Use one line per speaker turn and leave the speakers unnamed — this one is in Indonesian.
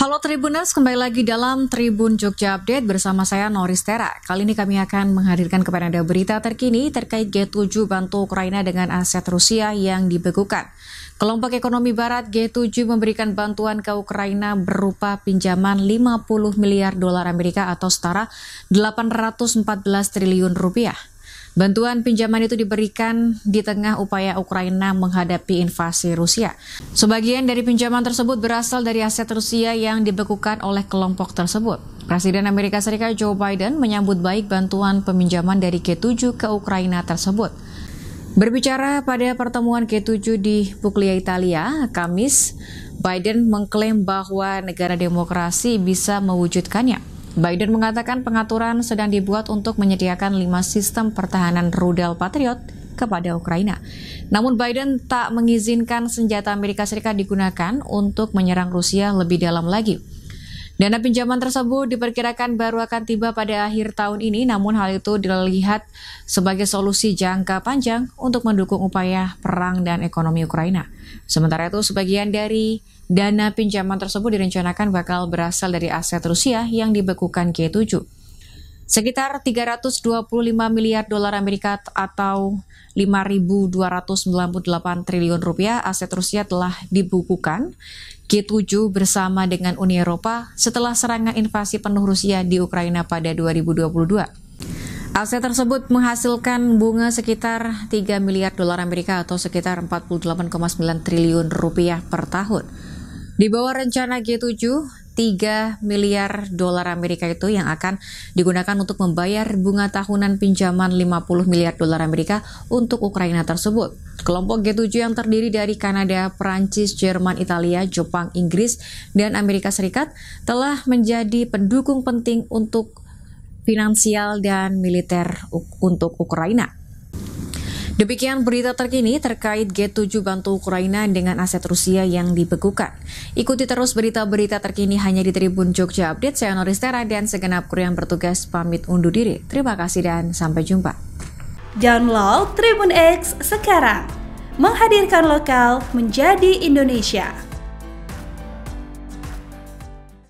Halo Tribuners, kembali lagi dalam Tribun Jogja Update bersama saya Noris Tera. Kali ini kami akan menghadirkan kepada Anda berita terkini terkait G7 bantu Ukraina dengan aset Rusia yang dibekukan. Kelompok Ekonomi Barat G7 memberikan bantuan ke Ukraina berupa pinjaman 50 miliar dolar Amerika atau setara 814 triliun rupiah. Bantuan pinjaman itu diberikan di tengah upaya Ukraina menghadapi invasi Rusia. Sebagian dari pinjaman tersebut berasal dari aset Rusia yang dibekukan oleh kelompok tersebut. Presiden Amerika Serikat Joe Biden menyambut baik bantuan peminjaman dari G7 ke Ukraina tersebut. Berbicara pada pertemuan G7 di Puglia, Italia, Kamis, Biden mengklaim bahwa negara demokrasi bisa mewujudkannya. Biden mengatakan pengaturan sedang dibuat untuk menyediakan lima sistem pertahanan rudal Patriot kepada Ukraina. Namun Biden tak mengizinkan senjata Amerika Serikat digunakan untuk menyerang Rusia lebih dalam lagi. Dana pinjaman tersebut diperkirakan baru akan tiba pada akhir tahun ini, namun hal itu dilihat sebagai solusi jangka panjang untuk mendukung upaya perang dan ekonomi Ukraina. Sementara itu, sebagian dari dana pinjaman tersebut direncanakan bakal berasal dari aset Rusia yang dibekukan G7 sekitar 325 miliar dolar Amerika atau 5.298 triliun rupiah aset Rusia telah dibukukan G7 bersama dengan Uni Eropa setelah serangan invasi penuh Rusia di Ukraina pada 2022. Aset tersebut menghasilkan bunga sekitar 3 miliar dolar Amerika atau sekitar 48,9 triliun rupiah per tahun. Di bawah rencana G7, 3 miliar dolar Amerika itu yang akan digunakan untuk membayar bunga tahunan pinjaman 50 miliar dolar Amerika untuk Ukraina tersebut. Kelompok G7 yang terdiri dari Kanada, Perancis, Jerman, Italia, Jepang, Inggris, dan Amerika Serikat telah menjadi pendukung penting untuk finansial dan militer untuk Ukraina. Demikian berita terkini terkait G7 bantu Ukraina dengan aset Rusia yang dibekukan. Ikuti terus berita-berita terkini hanya di Tribun Jogja Update. Saya Noris Tera dan segenap kru yang bertugas pamit undur diri. Terima kasih dan sampai jumpa. Download Tribun X sekarang. Menghadirkan lokal menjadi Indonesia.